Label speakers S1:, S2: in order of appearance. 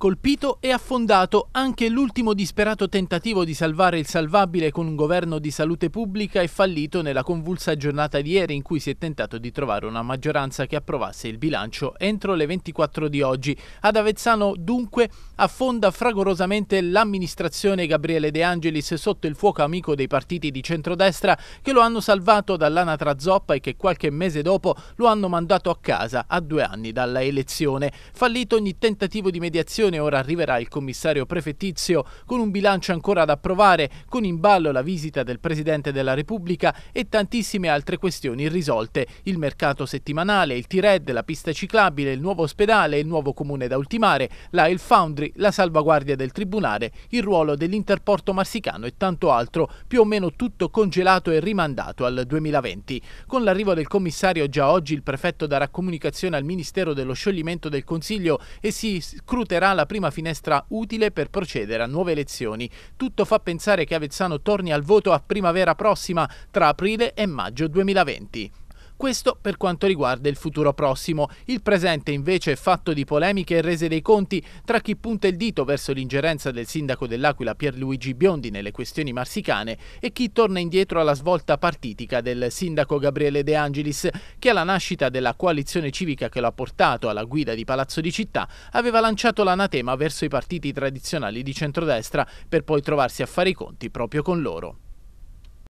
S1: Colpito e affondato anche l'ultimo disperato tentativo di salvare il salvabile con un governo di salute pubblica e fallito nella convulsa giornata di ieri in cui si è tentato di trovare una maggioranza che approvasse il bilancio entro le 24 di oggi. Ad Avezzano dunque affonda fragorosamente l'amministrazione Gabriele De Angelis sotto il fuoco amico dei partiti di centrodestra che lo hanno salvato dall'anatra zoppa e che qualche mese dopo lo hanno mandato a casa a due anni dalla elezione. Fallito ogni tentativo di mediazione Commissione ora arriverà il commissario prefettizio con un bilancio ancora da approvare, con in ballo la visita del Presidente della Repubblica e tantissime altre questioni irrisolte, il mercato settimanale, il T-Red, la pista ciclabile, il nuovo ospedale, il nuovo comune da ultimare, la El Foundry, la salvaguardia del Tribunale, il ruolo dell'interporto marsicano e tanto altro, più o meno tutto congelato e rimandato al 2020. Con l'arrivo del commissario già oggi il prefetto darà comunicazione al Ministero dello scioglimento del Consiglio e si scruterà la la prima finestra utile per procedere a nuove elezioni. Tutto fa pensare che Avezzano torni al voto a primavera prossima, tra aprile e maggio 2020. Questo per quanto riguarda il futuro prossimo. Il presente invece è fatto di polemiche e rese dei conti tra chi punta il dito verso l'ingerenza del sindaco dell'Aquila Pierluigi Biondi nelle questioni marsicane e chi torna indietro alla svolta partitica del sindaco Gabriele De Angelis che alla nascita della coalizione civica che lo ha portato alla guida di Palazzo di Città aveva lanciato l'anatema verso i partiti tradizionali di centrodestra per poi trovarsi a fare i conti proprio con loro.